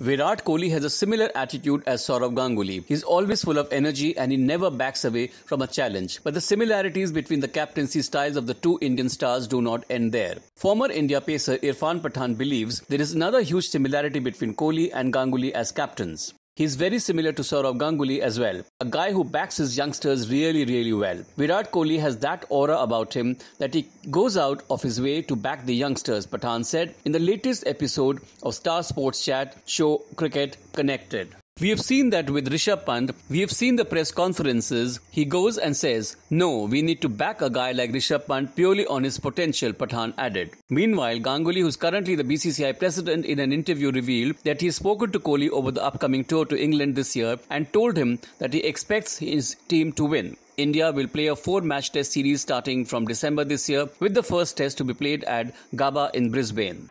Virat Kohli has a similar attitude as Saurabh Ganguly. He's always full of energy and he never backs away from a challenge. But the similarities between the captaincy styles of the two Indian stars do not end there. Former India pacer Irfan Pathan believes there is another huge similarity between Kohli and Ganguly as captains. He's very similar to Saurabh Ganguly as well, a guy who backs his youngsters really, really well. Virat Kohli has that aura about him that he goes out of his way to back the youngsters, Patan said in the latest episode of Star Sports Chat show Cricket Connected. We have seen that with Rishabh Pant. We have seen the press conferences. He goes and says, No, we need to back a guy like Rishabh Pant purely on his potential, Pathan added. Meanwhile, Ganguly, who's currently the BCCI president, in an interview revealed that he has spoken to Kohli over the upcoming tour to England this year and told him that he expects his team to win. India will play a four match test series starting from December this year, with the first test to be played at Gaba in Brisbane.